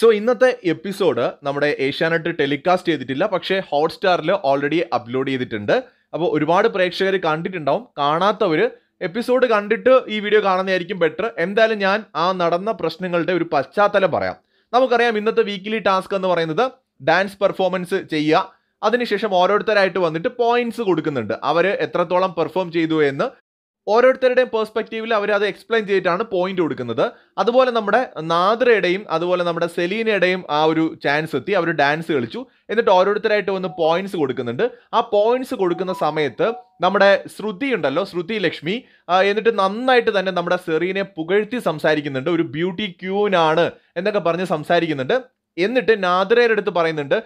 so ഇന്നത്തെ episode നമ്മുടെ Asianet telecast ചെയ്തിട്ടില്ല പക്ഷേ ഹോട്ട്സ്റ്റാറിൽ ഓൾറെഡി അപ്ലോഡ് ചെയ്തിട്ടുണ്ട് അപ്പോൾ ഒരുപാട് പ്രേക്ഷകർ കണ്ടിട്ടുണ്ടാവും കാണാത്തവർ എപ്പിസോഡ് കണ്ടിട്ട് ഈ വീഡിയോ കാണുന്നതായിരിക്കും ബെറ്റർ എന്തായാലും ഞാൻ ആ നടന്ന പ്രശ്നങ്ങളുടെ ഒരു പശ്ചാത്തലം പറയാം നമുക്കറിയാം ഇന്നത്തെ വീക്കിലി ടാസ്ക് എന്ന് പറയുന്നത് ഡാൻസ് പെർഫോമൻസ് ചെയ്യുക അതിനുശേഷം ഓരോരുത്തരായിട്ട് വന്നിട്ട് പോയിന്റ്സ് കൊടുക്കുന്നുണ്ട് അവർ എത്രത്തോളം പെർഫോം ചെയ്തു എന്ന് ഓരോരുത്തരുടെയും പെർസ്പെക്റ്റീവിൽ അവർ അത് എക്സ്പ്ലെയിൻ ചെയ്തിട്ടാണ് പോയിന്റ് കൊടുക്കുന്നത് അതുപോലെ നമ്മുടെ നാദ്രയുടെയും അതുപോലെ നമ്മുടെ സെലീനയുടെയും ആ ഒരു ചാൻസ് എത്തി അവർ ഡാൻസ് കളിച്ചു എന്നിട്ട് ഓരോരുത്തരായിട്ട് വന്ന് പോയിന്റ്സ് കൊടുക്കുന്നുണ്ട് ആ പോയിന്റ്സ് കൊടുക്കുന്ന സമയത്ത് നമ്മുടെ ശ്രുതി ഉണ്ടല്ലോ ശ്രുതി ലക്ഷ്മി എന്നിട്ട് നന്നായിട്ട് തന്നെ നമ്മുടെ സെറീനെ പുകഴ്ത്തി സംസാരിക്കുന്നുണ്ട് ഒരു ബ്യൂട്ടി ക്യൂനാണ് എന്നൊക്കെ പറഞ്ഞ് സംസാരിക്കുന്നുണ്ട് എന്നിട്ട് നാദ്രയുടെ അടുത്ത് പറയുന്നുണ്ട്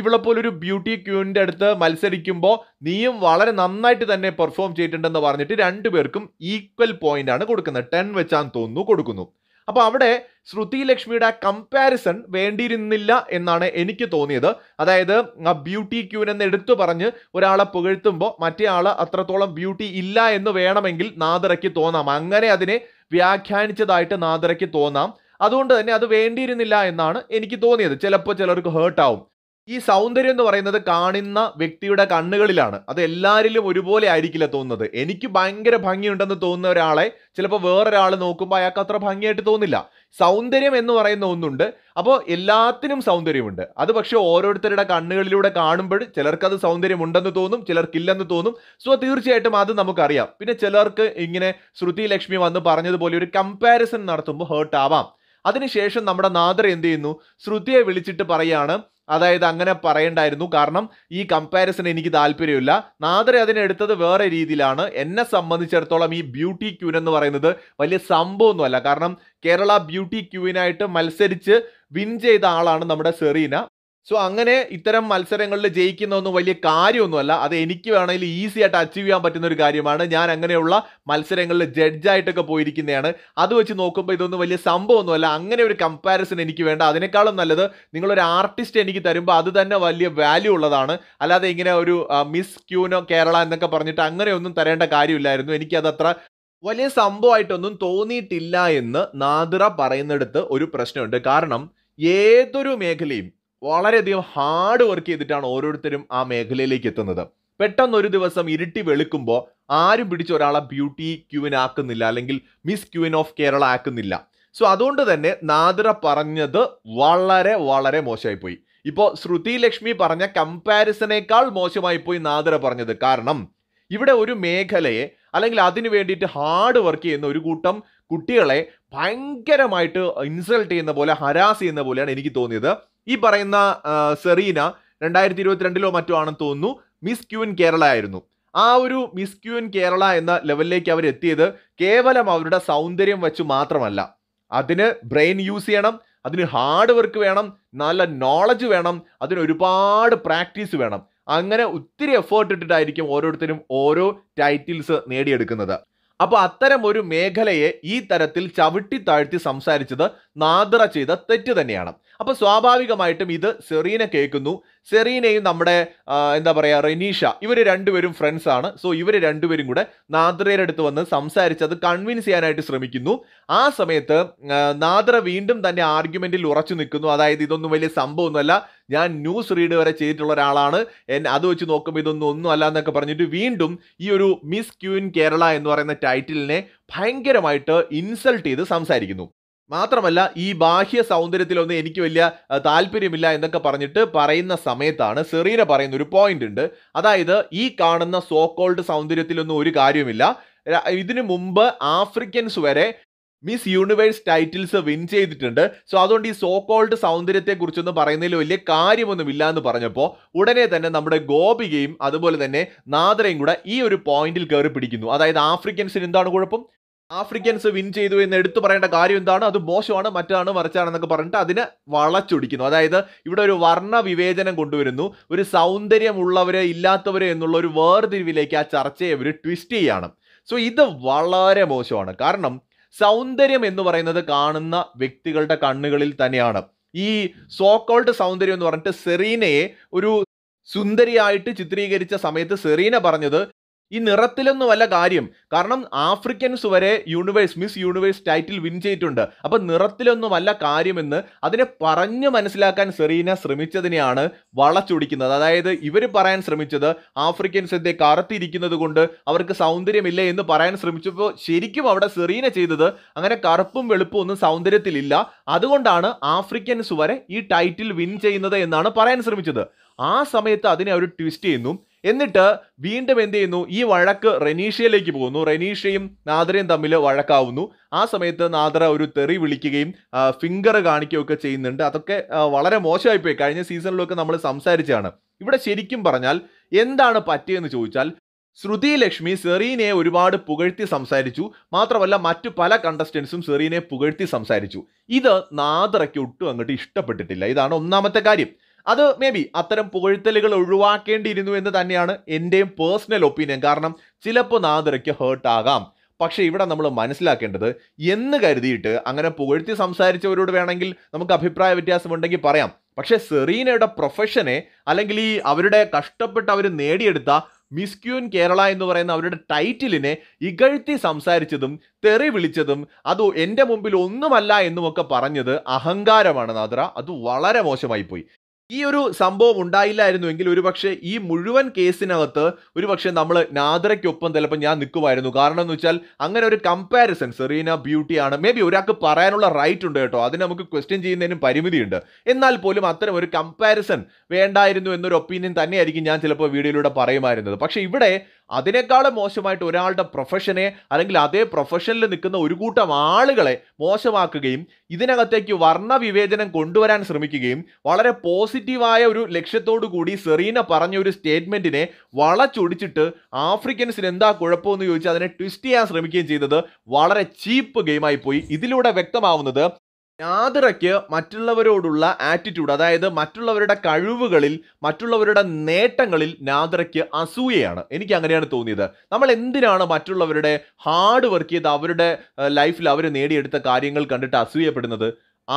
ഇവളെ ബ്യൂട്ടി ക്യൂവിൻ്റെ അടുത്ത് മത്സരിക്കുമ്പോൾ നീയും വളരെ നന്നായിട്ട് തന്നെ പെർഫോം ചെയ്തിട്ടുണ്ടെന്ന് പറഞ്ഞിട്ട് രണ്ടുപേർക്കും ഈക്വൽ പോയിന്റ് ആണ് കൊടുക്കുന്നത് ടെൻ വെച്ചാന്ന് തോന്നുന്നു കൊടുക്കുന്നു അപ്പോൾ അവിടെ ശ്രുതി ലക്ഷ്മിയുടെ ആ കമ്പാരിസൺ വേണ്ടിയിരുന്നില്ല എന്നാണ് എനിക്ക് തോന്നിയത് അതായത് ആ ബ്യൂട്ടി ക്യൂൻ എന്ന് എടുത്തു പറഞ്ഞ് ഒരാളെ പുകഴ്ത്തുമ്പോൾ മറ്റേ ആൾ അത്രത്തോളം ബ്യൂട്ടി ഇല്ല എന്ന് വേണമെങ്കിൽ നാദറയ്ക്ക് തോന്നാം അങ്ങനെ അതിനെ വ്യാഖ്യാനിച്ചതായിട്ട് നാദറയ്ക്ക് തോന്നാം അതുകൊണ്ട് തന്നെ അത് വേണ്ടിയിരുന്നില്ല എന്നാണ് എനിക്ക് തോന്നിയത് ചിലപ്പോൾ ചിലർക്ക് ഹേർട്ടാവും ഈ സൗന്ദര്യം എന്ന് പറയുന്നത് കാണുന്ന വ്യക്തിയുടെ കണ്ണുകളിലാണ് അത് എല്ലാവരിലും ഒരുപോലെ ആയിരിക്കില്ല തോന്നുന്നത് എനിക്ക് ഭയങ്കര ഭംഗിയുണ്ടെന്ന് തോന്നുന്ന ഒരാളെ ചിലപ്പോൾ വേറൊരാൾ നോക്കുമ്പോൾ അയാൾക്ക് അത്ര ഭംഗിയായിട്ട് തോന്നില്ല സൗന്ദര്യം എന്ന് പറയുന്ന ഒന്നുണ്ട് അപ്പോൾ എല്ലാത്തിനും സൗന്ദര്യമുണ്ട് അത് പക്ഷേ ഓരോരുത്തരുടെ കണ്ണുകളിലൂടെ കാണുമ്പോൾ ചിലർക്ക് അത് സൗന്ദര്യമുണ്ടെന്ന് തോന്നും ചിലർക്കില്ലെന്ന് തോന്നും സോ തീർച്ചയായിട്ടും അത് നമുക്കറിയാം പിന്നെ ചിലർക്ക് ഇങ്ങനെ ശ്രുതി ലക്ഷ്മി വന്ന് പറഞ്ഞതുപോലെ ഒരു കമ്പാരിസൺ നടത്തുമ്പോൾ ഹേർട്ടാവാം അതിനുശേഷം നമ്മുടെ നാദർ എന്ത് ചെയ്യുന്നു ശ്രുതിയെ വിളിച്ചിട്ട് പറയാണ് അതായത് അങ്ങനെ പറയണ്ടായിരുന്നു കാരണം ഈ കമ്പാരിസൺ എനിക്ക് താല്പര്യമില്ല നാദറെ അതിനെടുത്തത് വേറെ രീതിയിലാണ് എന്നെ സംബന്ധിച്ചിടത്തോളം ഈ ബ്യൂട്ടി ക്യൂൻ എന്ന് പറയുന്നത് വലിയ സംഭവമൊന്നുമല്ല കാരണം കേരള ബ്യൂട്ടി ക്യൂവിനായിട്ട് മത്സരിച്ച് വിൻ ചെയ്ത ആളാണ് നമ്മുടെ സെറീന സോ അങ്ങനെ ഇത്തരം മത്സരങ്ങളിൽ ജയിക്കുന്നതൊന്നും വലിയ കാര്യമൊന്നുമല്ല അത് എനിക്ക് വേണമെങ്കിൽ ഈസി ആയിട്ട് അച്ചീവ് ചെയ്യാൻ പറ്റുന്ന ഒരു കാര്യമാണ് ഞാൻ അങ്ങനെയുള്ള മത്സരങ്ങളിൽ ജഡ്ജായിട്ടൊക്കെ പോയിരിക്കുന്നതാണ് അത് വെച്ച് നോക്കുമ്പോൾ ഇതൊന്നും വലിയ സംഭവമൊന്നുമല്ല അങ്ങനെ ഒരു കമ്പാരിസൺ എനിക്ക് വേണ്ട അതിനേക്കാളും നല്ലത് നിങ്ങളൊരു ആർട്ടിസ്റ്റ് എനിക്ക് തരുമ്പോൾ അത് തന്നെ വലിയ വാല്യൂ ഉള്ളതാണ് അല്ലാതെ ഇങ്ങനെ ഒരു മിസ് ക്യൂനോ കേരള എന്നൊക്കെ പറഞ്ഞിട്ട് അങ്ങനെയൊന്നും തരേണ്ട കാര്യമില്ലായിരുന്നു എനിക്കത് അത്ര വലിയ സംഭവമായിട്ടൊന്നും തോന്നിയിട്ടില്ല എന്ന് നാദിറ പറയുന്നിടത്ത് ഒരു പ്രശ്നമുണ്ട് കാരണം ഏതൊരു മേഖലയും വളരെയധികം ഹാർഡ് വർക്ക് ചെയ്തിട്ടാണ് ഓരോരുത്തരും ആ മേഖലയിലേക്ക് എത്തുന്നത് പെട്ടെന്ന് ഒരു ദിവസം ഇരുട്ടി വെളുക്കുമ്പോൾ ആരും പിടിച്ച് ഒരാളെ ബ്യൂട്ടി ക്യൂവിൻ ആക്കുന്നില്ല അല്ലെങ്കിൽ മിസ് ക്യൂവിൻ ഓഫ് കേരള ആക്കുന്നില്ല സോ അതുകൊണ്ട് തന്നെ നാദിറ പറഞ്ഞത് വളരെ വളരെ പോയി ഇപ്പോൾ ശ്രുതി ലക്ഷ്മി പറഞ്ഞ മോശമായി പോയി നാദിറ പറഞ്ഞത് കാരണം ഇവിടെ ഒരു മേഖലയെ അല്ലെങ്കിൽ അതിനു വേണ്ടിയിട്ട് ഹാർഡ് വർക്ക് ചെയ്യുന്ന ഒരു കൂട്ടം കുട്ടികളെ ഭയങ്കരമായിട്ട് ഇൻസൾട്ട് ചെയ്യുന്ന പോലെ ഹരാസ് ചെയ്യുന്ന പോലെയാണ് എനിക്ക് തോന്നിയത് ഈ പറയുന്ന സെറീന രണ്ടായിരത്തി ഇരുപത്തിരണ്ടിലോ മറ്റോ ആണെന്ന് തോന്നുന്നു മിസ് ക്യൂൻ കേരള ആയിരുന്നു ആ ഒരു മിസ് ക്യൂൻ കേരള എന്ന ലെവലിലേക്ക് അവർ എത്തിയത് കേവലം അവരുടെ സൗന്ദര്യം വെച്ച് മാത്രമല്ല അതിന് ബ്രെയിൻ യൂസ് ചെയ്യണം അതിന് ഹാർഡ് വർക്ക് വേണം നല്ല നോളജ് വേണം അതിന് ഒരുപാട് പ്രാക്ടീസ് വേണം അങ്ങനെ ഒത്തിരി എഫേർട്ട് ഇട്ടിട്ടായിരിക്കും ഓരോരുത്തരും ഓരോ ടൈറ്റിൽസ് നേടിയെടുക്കുന്നത് അപ്പോൾ അത്തരം ഒരു മേഖലയെ ഈ തരത്തിൽ ചവിട്ടി താഴ്ത്തി സംസാരിച്ചത് നാദ്ര ചെയ്ത തെറ്റ് തന്നെയാണ് അപ്പോൾ സ്വാഭാവികമായിട്ടും ഇത് സെറീന കേൾക്കുന്നു സെറീനയും നമ്മുടെ എന്താ പറയുക റെനീഷ ഇവർ രണ്ടുപേരും ഫ്രണ്ട്സ് ആണ് സോ ഇവർ രണ്ടുപേരും കൂടെ നാദ്രയുടെ അടുത്ത് വന്ന് സംസാരിച്ചത് അത് കൺവിൻസ് ചെയ്യാനായിട്ട് ശ്രമിക്കുന്നു ആ സമയത്ത് നാദ്ര വീണ്ടും തന്നെ ആർഗ്യുമെന്റിൽ ഉറച്ചു നിൽക്കുന്നു അതായത് ഇതൊന്നും വലിയ സംഭവമൊന്നുമല്ല ഞാൻ ന്യൂസ് റീഡ് വരെ ചെയ്തിട്ടുള്ള ഒരാളാണ് എന്നെ അത് വെച്ച് നോക്കുമ്പോൾ ഇതൊന്നും ഒന്നും അല്ല എന്നൊക്കെ പറഞ്ഞിട്ട് വീണ്ടും ഈ ഒരു മിസ് ക്യൂൻ കേരള എന്ന് പറയുന്ന ടൈറ്റിലിനെ ഭയങ്കരമായിട്ട് ഇൻസൾട്ട് ചെയ്ത് സംസാരിക്കുന്നു മാത്രമല്ല ഈ ബാഹ്യ സൗന്ദര്യത്തിലൊന്നും എനിക്ക് വലിയ താല്പര്യമില്ല എന്നൊക്കെ പറഞ്ഞിട്ട് പറയുന്ന സമയത്താണ് സെറീന പറയുന്ന ഒരു പോയിന്റ് ഉണ്ട് അതായത് ഈ കാണുന്ന സോക്കോൾഡ് സൗന്ദര്യത്തിലൊന്നും ഒരു കാര്യമില്ല ഇതിനു മുമ്പ് ആഫ്രിക്കൻസ് വരെ മിസ് യൂണിവേഴ്സ് ടൈറ്റിൽസ് വിൻ ചെയ്തിട്ടുണ്ട് സോ അതുകൊണ്ട് ഈ സോ കോൾഡ് സൗന്ദര്യത്തെ കുറിച്ചൊന്നും പറയുന്നതിൽ വലിയ ഇല്ല എന്ന് പറഞ്ഞപ്പോൾ ഉടനെ തന്നെ നമ്മുടെ ഗോപികയും അതുപോലെ തന്നെ നാദരയും കൂടെ ഈ ഒരു പോയിന്റിൽ കയറി പിടിക്കുന്നു അതായത് ആഫ്രിക്കൻസിന് എന്താണ് കുഴപ്പം ആഫ്രിക്കൻസ് വിൻ ചെയ്തു എന്ന് എടുത്തു പറയേണ്ട കാര്യം എന്താണ് അത് മോശമാണ് മറ്റാണ് മറിച്ചാണെന്നൊക്കെ പറഞ്ഞിട്ട് അതിനെ വളച്ചൊടിക്കുന്നു അതായത് ഇവിടെ ഒരു വർണ്ണ വിവേചനം കൊണ്ടുവരുന്നു ഒരു സൗന്ദര്യമുള്ളവര് ഇല്ലാത്തവര് എന്നുള്ള ഒരു വേർതിരിവിലേക്ക് ആ ചർച്ചയെ അവർ ട്വിസ്റ്റ് ചെയ്യാണ് സോ ഇത് വളരെ മോശമാണ് കാരണം സൗന്ദര്യം എന്ന് പറയുന്നത് കാണുന്ന വ്യക്തികളുടെ കണ്ണുകളിൽ തന്നെയാണ് ഈ സോക്കോൾഡ് സൗന്ദര്യം എന്ന് പറഞ്ഞിട്ട് സെറീനയെ ഒരു സുന്ദരിയായിട്ട് ചിത്രീകരിച്ച സമയത്ത് സെറീന പറഞ്ഞത് ഈ നിറത്തിലൊന്നുമല്ല കാര്യം കാരണം ആഫ്രിക്കൻസ് വരെ Universe Miss Universe title win ചെയ്തിട്ടുണ്ട് അപ്പൊ നിറത്തിലൊന്നുമല്ല കാര്യമെന്ന് അതിനെ പറഞ്ഞു മനസ്സിലാക്കാൻ സെറീന ശ്രമിച്ചതിനെയാണ് വളച്ചൊടിക്കുന്നത് അതായത് ഇവർ പറയാൻ ശ്രമിച്ചത് ആഫ്രിക്കൻസ് എന്തേ കറുത്തിരിക്കുന്നത് കൊണ്ട് അവർക്ക് സൗന്ദര്യമില്ല എന്ന് പറയാൻ ശ്രമിച്ചപ്പോൾ ശരിക്കും അവിടെ സെറീന ചെയ്തത് അങ്ങനെ കറുപ്പും വെളുപ്പും ഒന്നും സൗന്ദര്യത്തിലില്ല അതുകൊണ്ടാണ് ആഫ്രിക്കൻസ് വരെ ഈ ടൈറ്റിൽ വിൻ ചെയ്യുന്നത് എന്നാണ് പറയാൻ ശ്രമിച്ചത് ആ സമയത്ത് അതിനെ അവർ ട്വിസ്റ്റ് ചെയ്യുന്നു എന്നിട്ട് വീണ്ടും എന്ത് ചെയ്യുന്നു ഈ വഴക്ക് റെനീഷയിലേക്ക് പോകുന്നു റെനീഷയും നാദരയും തമ്മിൽ വഴക്കാവുന്നു ആ സമയത്ത് നാദര ഒരു തെറി വിളിക്കുകയും ഫിംഗർ കാണിക്കുകയൊക്കെ ചെയ്യുന്നുണ്ട് അതൊക്കെ വളരെ മോശമായിപ്പോയി കഴിഞ്ഞ സീസണിലൊക്കെ നമ്മൾ സംസാരിച്ചാണ് ഇവിടെ ശരിക്കും പറഞ്ഞാൽ എന്താണ് പറ്റിയെന്ന് ചോദിച്ചാൽ ശ്രുതി ലക്ഷ്മി സെറീനെ ഒരുപാട് പുകഴ്ത്തി സംസാരിച്ചു മാത്രമല്ല മറ്റു പല കണ്ടസ്റ്റൻസും സെറീനെ പുകഴ്ത്തി സംസാരിച്ചു ഇത് നാദറയ്ക്ക് ഒട്ടും അങ്ങോട്ട് ഇഷ്ടപ്പെട്ടിട്ടില്ല ഇതാണ് ഒന്നാമത്തെ കാര്യം അത് മേ ബി അത്തരം പുകഴ്ത്തലുകൾ ഒഴിവാക്കേണ്ടിയിരുന്നു എന്ന് തന്നെയാണ് എൻ്റെയും പേഴ്സണൽ ഒപ്പീനിയൻ കാരണം ചിലപ്പോൾ നാദറയ്ക്ക് ഹേർട്ടാകാം പക്ഷേ ഇവിടെ നമ്മൾ മനസ്സിലാക്കേണ്ടത് എന്ന് കരുതിയിട്ട് അങ്ങനെ പുകഴ്ത്തി സംസാരിച്ചവരോട് വേണമെങ്കിൽ നമുക്ക് അഭിപ്രായ വ്യത്യാസമുണ്ടെങ്കിൽ പറയാം പക്ഷേ സെറീനയുടെ പ്രൊഫഷനെ അല്ലെങ്കിൽ ഈ അവരുടെ കഷ്ടപ്പെട്ട് അവർ നേടിയെടുത്ത മിസ്ക്യൂൻ കേരള എന്ന് പറയുന്ന അവരുടെ ടൈറ്റിലിനെ ഇകഴ്ത്തി സംസാരിച്ചതും തെറി വിളിച്ചതും അത് എൻ്റെ മുമ്പിൽ ഒന്നുമല്ല എന്നുമൊക്കെ പറഞ്ഞത് അഹങ്കാരമാണ് നാദ്ര അത് വളരെ മോശമായി പോയി ഈ ഒരു സംഭവം ഉണ്ടായില്ലായിരുന്നുവെങ്കിൽ ഒരുപക്ഷെ ഈ മുഴുവൻ കേസിനകത്ത് ഒരുപക്ഷെ നമ്മൾ നാദരയ്ക്കൊപ്പം ചിലപ്പോൾ ഞാൻ നിൽക്കുമായിരുന്നു കാരണം എന്ന് വെച്ചാൽ അങ്ങനെ ഒരു കമ്പാരിസൺ സെറീന ബ്യൂട്ടിയാണ് മേ ബി ഒരാൾക്ക് പറയാനുള്ള റൈറ്റ് ഉണ്ട് കേട്ടോ അതിന് നമുക്ക് ക്വസ്റ്റ്യൻ ചെയ്യുന്നതിനും പരിമിതിയുണ്ട് എന്നാൽ പോലും അത്തരം ഒരു കമ്പാരിസൺ വേണ്ടായിരുന്നു എന്നൊരു ഒപ്പീനിയൻ തന്നെയായിരിക്കും ഞാൻ ചിലപ്പോൾ വീഡിയോയിലൂടെ പറയുമായിരുന്നത് പക്ഷേ ഇവിടെ അതിനേക്കാളും മോശമായിട്ട് ഒരാളുടെ പ്രൊഫഷനെ അല്ലെങ്കിൽ അതേ പ്രൊഫഷനിൽ നിൽക്കുന്ന ഒരു കൂട്ടം ആളുകളെ മോശമാക്കുകയും ഇതിനകത്തേക്ക് വർണ്ണവിവേചനം കൊണ്ടുവരാൻ ശ്രമിക്കുകയും വളരെ പോസിറ്റീവായ ഒരു ലക്ഷ്യത്തോടു കൂടി സെറീന പറഞ്ഞ ഒരു സ്റ്റേറ്റ്മെൻറ്റിനെ വളച്ചൊടിച്ചിട്ട് ആഫ്രിക്കൻസിന് എന്താ കുഴപ്പമെന്ന് ചോദിച്ചാൽ അതിനെ ട്വിസ്റ്റ് ചെയ്യാൻ ശ്രമിക്കുകയും ചെയ്തത് വളരെ ചീപ്പ് ഗെയിമായി പോയി ഇതിലൂടെ വ്യക്തമാവുന്നത് നാദിറയ്ക്ക് മറ്റുള്ളവരോടുള്ള ആറ്റിറ്റ്യൂഡ് അതായത് മറ്റുള്ളവരുടെ കഴിവുകളിൽ മറ്റുള്ളവരുടെ നേട്ടങ്ങളിൽ നാദറയ്ക്ക് അസൂയയാണ് എനിക്ക് അങ്ങനെയാണ് തോന്നിയത് നമ്മൾ എന്തിനാണ് മറ്റുള്ളവരുടെ ഹാർഡ് വർക്ക് ചെയ്ത് അവരുടെ ലൈഫിൽ അവർ നേടിയെടുത്ത കാര്യങ്ങൾ കണ്ടിട്ട് അസൂയപ്പെടുന്നത്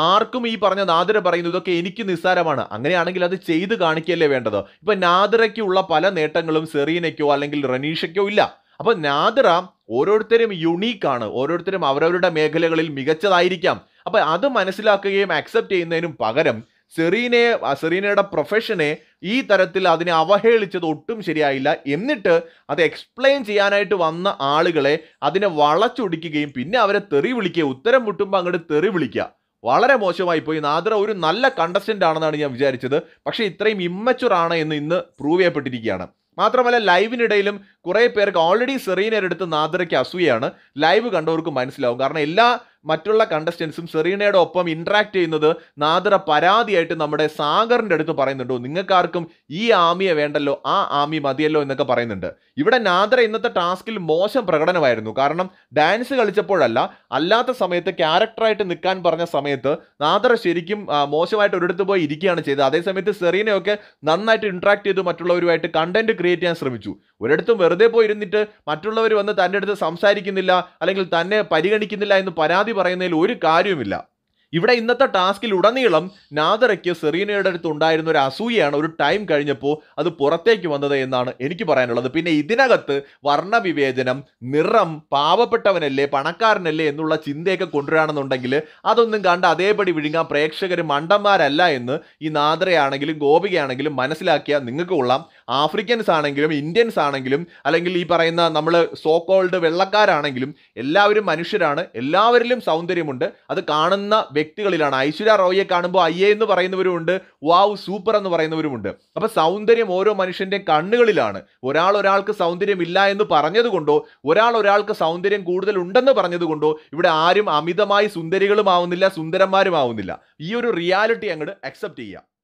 ആർക്കും ഈ പറഞ്ഞ നാദര പറയുന്നത് ഇതൊക്കെ എനിക്ക് നിസ്സാരമാണ് അങ്ങനെയാണെങ്കിൽ അത് ചെയ്ത് കാണിക്കല്ലേ വേണ്ടത് ഇപ്പൊ നാദിറയ്ക്കുള്ള പല നേട്ടങ്ങളും സെറീനയ്ക്കോ അല്ലെങ്കിൽ റനീഷയ്ക്കോ ഇല്ല അപ്പൊ നാദറ ഓരോരുത്തരും യുണീക്കാണ് ഓരോരുത്തരും അവരവരുടെ മേഖലകളിൽ മികച്ചതായിരിക്കാം അപ്പോൾ അത് മനസ്സിലാക്കുകയും അക്സെപ്റ്റ് ചെയ്യുന്നതിനും പകരം സെറീനെ സെറീനയുടെ പ്രൊഫഷനെ ഈ തരത്തിൽ അതിനെ അവഹേളിച്ചത് ഒട്ടും ശരിയായില്ല എന്നിട്ട് അത് എക്സ്പ്ലെയിൻ ചെയ്യാനായിട്ട് വന്ന ആളുകളെ അതിനെ വളച്ചൊടിക്കുകയും പിന്നെ അവരെ തെറി വിളിക്കുക ഉത്തരം മുട്ടുമ്പോൾ അങ്ങോട്ട് തെറി വിളിക്കുക വളരെ മോശമായി പോയി നാദ്ര ഒരു നല്ല കണ്ടസ്റ്റൻ്റ് ആണെന്നാണ് ഞാൻ വിചാരിച്ചത് പക്ഷേ ഇത്രയും ഇമ്മച്ചുർ ആണ് എന്ന് ഇന്ന് പ്രൂവ് ചെയ്യപ്പെട്ടിരിക്കുകയാണ് മാത്രമല്ല ലൈവിനിടയിലും കുറേ പേർക്ക് ഓൾറെഡി സെറീനയുടെ അടുത്ത് നാദ്രയ്ക്ക് അസൂയാണ് ലൈവ് കണ്ടവർക്ക് മനസ്സിലാവും കാരണം എല്ലാ മറ്റുള്ള കണ്ടസ്റ്റൻസും സെറീനയുടെ ഒപ്പം ഇൻട്രാക്ട് ചെയ്യുന്നത് നാദറ പരാതിയായിട്ട് നമ്മുടെ സാഗറിൻ്റെ അടുത്ത് പറയുന്നുണ്ടോ നിങ്ങൾക്കാർക്കും ഈ ആമിയെ വേണ്ടല്ലോ ആ ആമി മതിയല്ലോ എന്നൊക്കെ പറയുന്നുണ്ട് ഇവിടെ നാദറ ഇന്നത്തെ ടാസ്കിൽ മോശം പ്രകടനമായിരുന്നു കാരണം ഡാൻസ് കളിച്ചപ്പോഴല്ല അല്ലാത്ത സമയത്ത് ക്യാരക്ടറായിട്ട് നിൽക്കാൻ പറഞ്ഞ സമയത്ത് നാദറ ശരിക്കും മോശമായിട്ട് ഒരിടത്ത് പോയി ഇരിക്കുകയാണ് ചെയ്തത് അതേസമയത്ത് സെറീനയൊക്കെ നന്നായിട്ട് ഇൻട്രാക്ട് ചെയ്ത് മറ്റുള്ളവരുമായിട്ട് കണ്ടന്റ് ക്രിയേറ്റ് ചെയ്യാൻ ശ്രമിച്ചു ഒരിടത്തും വെറുതെ പോയി മറ്റുള്ളവർ വന്ന് തൻ്റെ അടുത്ത് സംസാരിക്കുന്നില്ല അല്ലെങ്കിൽ തന്നെ പരിഗണിക്കുന്നില്ല എന്ന് പരാതി പറയുന്നതിൽ ഒരു കാര്യവുമില്ല ഇവിടെ ഇന്നത്തെ ടാസ്കിൽ ഉടനീളം നാദറയ്ക്ക് സെറീനയുടെ അടുത്ത് ഉണ്ടായിരുന്ന ഒരു അസൂയയാണ് ഒരു ടൈം കഴിഞ്ഞപ്പോൾ അത് പുറത്തേക്ക് വന്നത് എന്നാണ് എനിക്ക് പറയാനുള്ളത് പിന്നെ ഇതിനകത്ത് വർണ്ണവിവേചനം നിറം പാവപ്പെട്ടവനല്ലേ പണക്കാരനല്ലേ എന്നുള്ള ചിന്തയൊക്കെ കൊണ്ടുവരാണെന്നുണ്ടെങ്കിൽ അതൊന്നും കണ്ട് അതേപടി വിഴുങ്ങാൻ പ്രേക്ഷകർ മണ്ടന്മാരല്ല എന്ന് ഈ നാദറയാണെങ്കിലും ഗോപികയാണെങ്കിലും മനസ്സിലാക്കിയാൽ നിങ്ങൾക്ക് കൊള്ളാം ആഫ്രിക്കൻസ് ആണെങ്കിലും ഇന്ത്യൻസ് ആണെങ്കിലും അല്ലെങ്കിൽ ഈ പറയുന്ന നമ്മൾ സോ കോൾഡ് വെള്ളക്കാരാണെങ്കിലും എല്ലാവരും മനുഷ്യരാണ് എല്ലാവരിലും സൗന്ദര്യമുണ്ട് അത് കാണുന്ന വ്യക്തികളിലാണ് ഐശ്വര്യ റോയിയെ കാണുമ്പോൾ അയ്യേ എന്ന് പറയുന്നവരുമുണ്ട് വാവ് സൂപ്പർ എന്ന് പറയുന്നവരുമുണ്ട് അപ്പോൾ സൗന്ദര്യം ഓരോ മനുഷ്യൻ്റെ കണ്ണുകളിലാണ് ഒരാൾ ഒരാൾക്ക് സൗന്ദര്യമില്ല എന്ന് പറഞ്ഞതുകൊണ്ടോ ഒരാൾ ഒരാൾക്ക് സൗന്ദര്യം കൂടുതൽ ഉണ്ടെന്ന് പറഞ്ഞതുകൊണ്ടോ ഇവിടെ ആരും അമിതമായി സുന്ദരികളും ആവുന്നില്ല സുന്ദരന്മാരും ആവുന്നില്ല ഈ ഒരു റിയാലിറ്റി അങ്ങോട്ട് അക്സെപ്റ്റ് ചെയ്യുക